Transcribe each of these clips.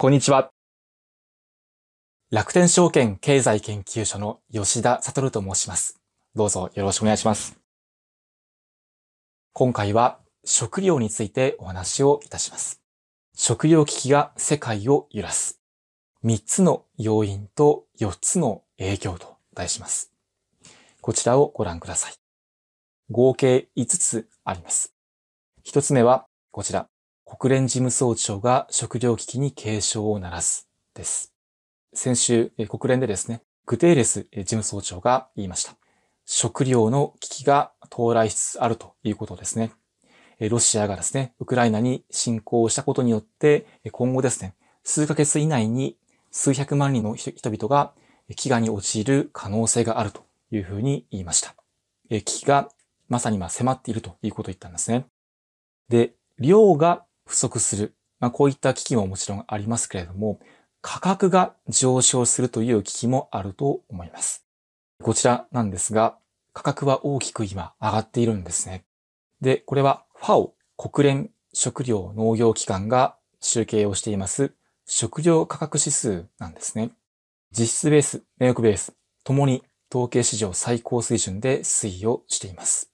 こんにちは。楽天証券経済研究所の吉田悟と申します。どうぞよろしくお願いします。今回は食料についてお話をいたします。食料危機が世界を揺らす。3つの要因と4つの影響と題します。こちらをご覧ください。合計5つあります。1つ目はこちら。国連事務総長が食糧危機に警鐘を鳴らすです。先週、国連でですね、グテーレス事務総長が言いました。食料の危機が到来しつつあるということですね。ロシアがですね、ウクライナに侵攻したことによって、今後ですね、数ヶ月以内に数百万人の人々が飢餓に陥る可能性があるというふうに言いました。危機がまさに今迫っているということを言ったんですね。で、量が不足する。まあ、こういった危機ももちろんありますけれども、価格が上昇するという危機もあると思います。こちらなんですが、価格は大きく今上がっているんですね。で、これは FAO、国連食料農業機関が集計をしています食料価格指数なんですね。実質ベース、名目ベース、ともに統計史上最高水準で推移をしています。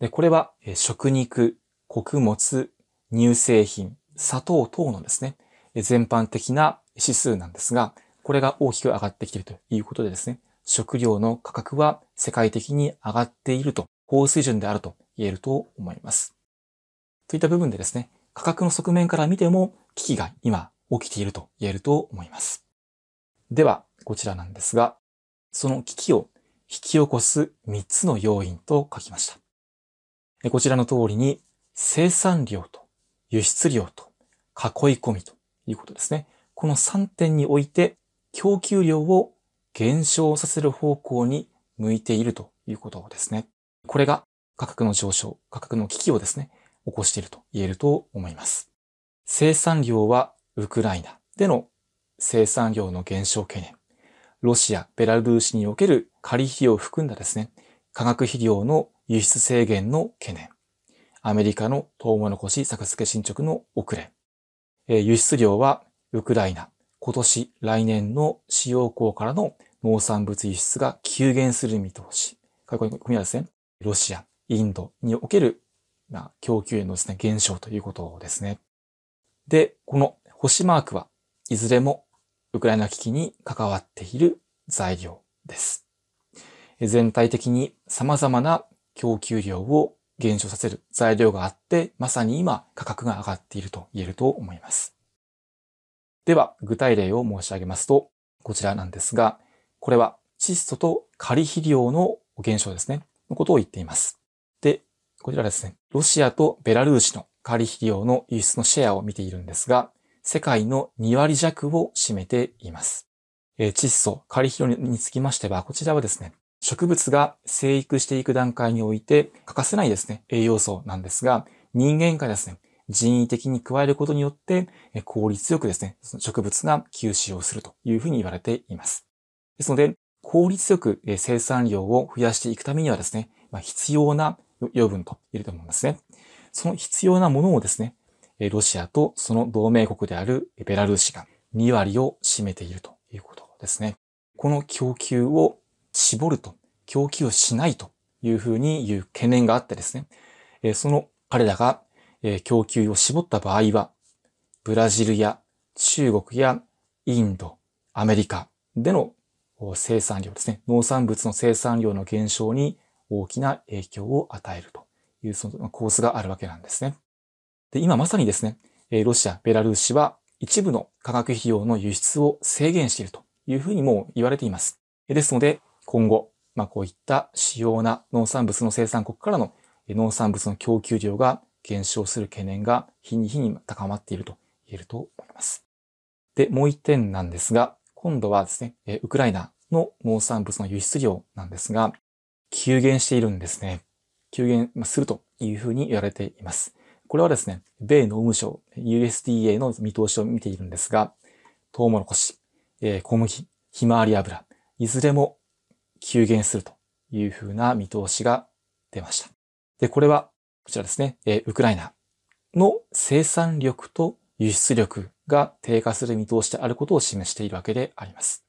で、これは食肉、穀物、乳製品、砂糖等のですね、全般的な指数なんですが、これが大きく上がってきているということでですね、食料の価格は世界的に上がっていると、高水準であると言えると思います。といった部分でですね、価格の側面から見ても危機が今起きていると言えると思います。では、こちらなんですが、その危機を引き起こす3つの要因と書きました。こちらの通りに生産量と輸出量と囲い込みということですね。この3点において供給量を減少させる方向に向いているということですね。これが価格の上昇、価格の危機をですね、起こしていると言えると思います。生産量はウクライナでの生産量の減少懸念、ロシア、ベラルーシにおける仮費用を含んだですね、化学肥料の輸出制限の懸念、アメリカのトウモロコシ作付進捗の遅れ。え輸出量はウクライナ、今年来年の使用港からの農産物輸出が急減する見通し。これ、これはですね、ロシア、インドにおける、まあ、供給へのですね、減少ということですね。で、この星マークはいずれもウクライナ危機に関わっている材料です。全体的に様々な供給量を減少させる材料があって、まさに今価格が上がっていると言えると思います。では、具体例を申し上げますと、こちらなんですが、これは窒素と仮肥料の減少ですね、のことを言っています。で、こちらですね、ロシアとベラルーシの仮肥料の輸出のシェアを見ているんですが、世界の2割弱を占めています。え窒素、仮肥料につきましては、こちらはですね、植物が生育していく段階において欠かせないですね、栄養素なんですが、人間がですね、人為的に加えることによって効率よくですね、植物が吸収をするというふうに言われています。ですので、効率よく生産量を増やしていくためにはですね、まあ、必要な養分と言えると思うんですね。その必要なものをですね、ロシアとその同盟国であるベラルーシが2割を占めているということですね。この供給を絞ると、供給をしないというふうに言う懸念があってですね、えその彼らが、え供給を絞った場合は、ブラジルや中国やインド、アメリカでの生産量ですね、農産物の生産量の減少に大きな影響を与えるというそのコースがあるわけなんですね。で今まさにですね、ロシア、ベラルーシは一部の化学費用の輸出を制限しているというふうにも言われています。ですので、今後、まあ、こういった主要な農産物の生産国からの農産物の供給量が減少する懸念が日に日に高まっていると言えると思います。で、もう一点なんですが、今度はですね、ウクライナの農産物の輸出量なんですが、急減しているんですね。急減するというふうに言われています。これはですね、米農務省 USDA の見通しを見ているんですが、トウモロコシ、え小麦、ひまわり油、いずれも急減するというふうな見通しが出ました。で、これは、こちらですね、えー、ウクライナの生産力と輸出力が低下する見通しであることを示しているわけであります。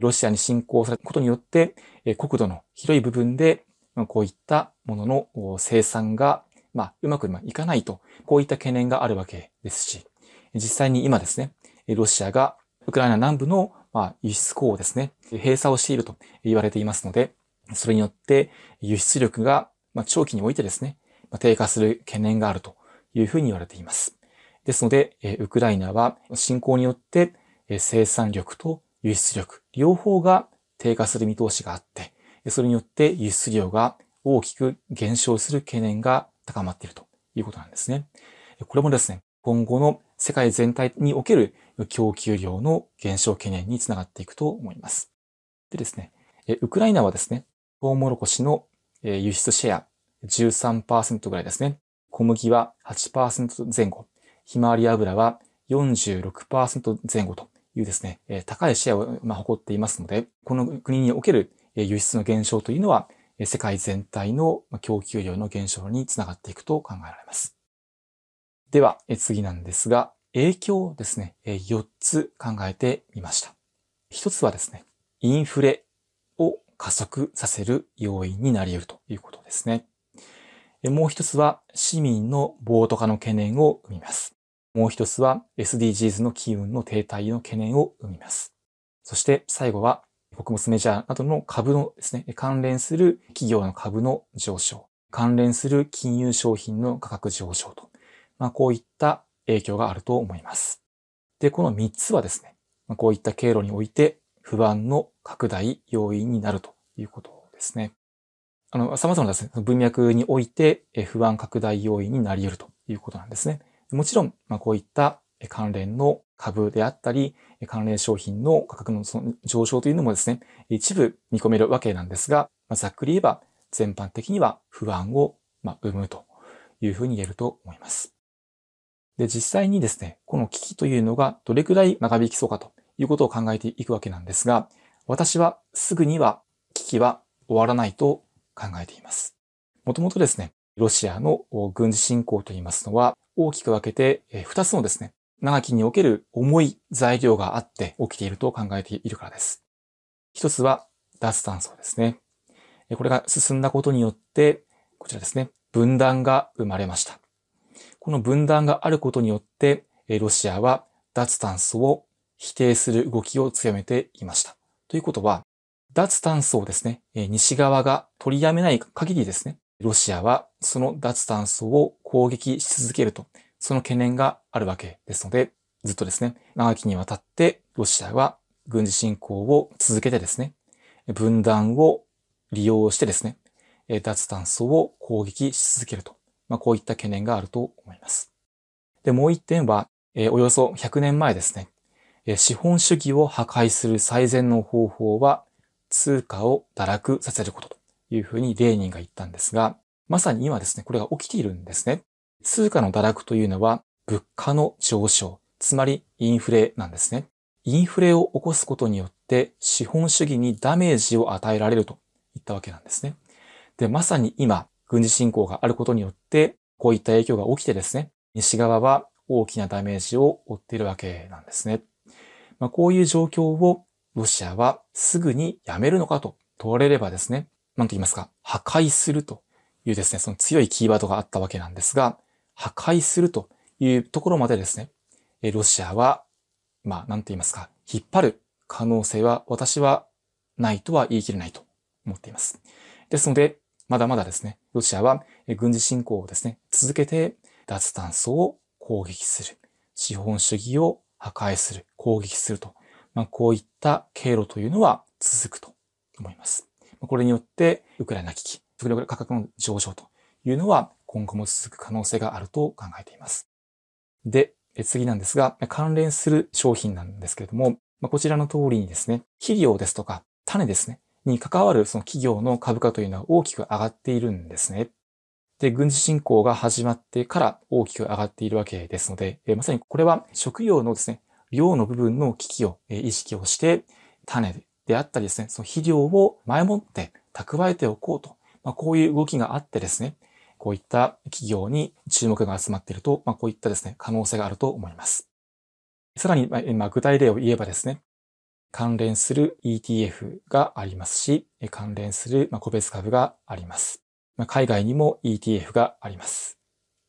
ロシアに侵攻されたことによって、え国土の広い部分で、こういったものの生産が、まあ、うまくいかないと、こういった懸念があるわけですし、実際に今ですね、ロシアがウクライナ南部のまあ、輸出港をですね、閉鎖をしていると言われていますので、それによって輸出力が、まあ、長期においてですね、まあ、低下する懸念があるというふうに言われています。ですので、ウクライナは侵攻によって生産力と輸出力、両方が低下する見通しがあって、それによって輸出量が大きく減少する懸念が高まっているということなんですね。これもですね、今後の世界全体における供給量の減少懸念につながっていくと思います。でですね、ウクライナはですね、トウモロコシの輸出シェア13%ぐらいですね。小麦は8%前後、ひまわり油は46%前後というですね、高いシェアを誇っていますので、この国における輸出の減少というのは、世界全体の供給量の減少につながっていくと考えられます。では、次なんですが、影響をですね、4つ考えてみました。1つはですね、インフレを加速させる要因になり得るということですね。もう1つは市民の暴徒化の懸念を生みます。もう1つは SDGs の機運の停滞の懸念を生みます。そして最後は穀物メジャーなどの株のですね、関連する企業の株の上昇、関連する金融商品の価格上昇と、まあ、こういった影響があると思います。で、この3つはですね、こういった経路において不安の拡大要因になるということですね。あの、様々なです、ね、文脈において不安拡大要因になり得るということなんですね。もちろん、まこういった関連の株であったり、関連商品の価格の上昇というのもですね、一部見込めるわけなんですが、まざっくり言えば全般的には不安を生むというふうに言えると思います。で、実際にですね、この危機というのがどれくらい長引きそうかということを考えていくわけなんですが、私はすぐには危機は終わらないと考えています。もともとですね、ロシアの軍事侵攻といいますのは、大きく分けて2つのですね、長きにおける重い材料があって起きていると考えているからです。一つは脱炭素ですね。これが進んだことによって、こちらですね、分断が生まれました。この分断があることによって、ロシアは脱炭素を否定する動きを強めていました。ということは、脱炭素をですね、西側が取りやめない限りですね、ロシアはその脱炭素を攻撃し続けると、その懸念があるわけですので、ずっとですね、長きにわたってロシアは軍事侵攻を続けてですね、分断を利用してですね、脱炭素を攻撃し続けると。まあ、こういった懸念があると思います。で、もう一点は、えー、およそ100年前ですね、えー、資本主義を破壊する最善の方法は、通貨を堕落させることというふうにレーニンが言ったんですが、まさに今ですね、これが起きているんですね。通貨の堕落というのは、物価の上昇、つまりインフレなんですね。インフレを起こすことによって資本主義にダメージを与えられるといったわけなんですね。で、まさに今、軍事侵攻があることによって、こういった影響が起きてですね、西側は大きなダメージを負っているわけなんですね。まあ、こういう状況をロシアはすぐにやめるのかと問われればですね、なんと言いますか、破壊するというですね、その強いキーワードがあったわけなんですが、破壊するというところまでですね、ロシアは、まあ、なんと言いますか、引っ張る可能性は私はないとは言い切れないと思っています。ですので、まだまだですね、ロシアは軍事侵攻をですね、続けて脱炭素を攻撃する、資本主義を破壊する、攻撃すると、まあ、こういった経路というのは続くと思います。これによって、ウクライナ危機、食料価格の上昇というのは今後も続く可能性があると考えています。で、次なんですが、関連する商品なんですけれども、こちらの通りにですね、肥料ですとか種ですね、に関わるその企業の株価というのは大きく上がっているんですね。で、軍事侵攻が始まってから大きく上がっているわけですので、まさにこれは食料のですね、量の部分の危機を意識をして、種であったりですね、その肥料を前もって蓄えておこうと、まあ、こういう動きがあってですね、こういった企業に注目が集まっていると、まあ、こういったですね、可能性があると思います。さらに、まあ、具体例を言えばですね、関連する ETF がありますし、関連する個別株があります。海外にも ETF があります。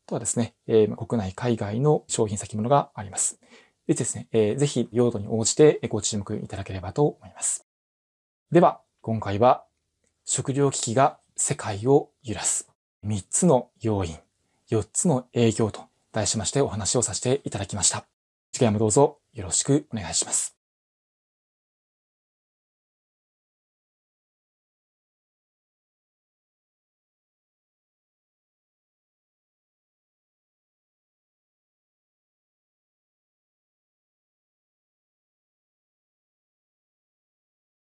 あとはですね、国内海外の商品先物があります。でですね、ぜひ用途に応じてご注目いただければと思います。では、今回は食料危機が世界を揺らす3つの要因、4つの影響と題しましてお話をさせていただきました。次回もどうぞよろしくお願いします。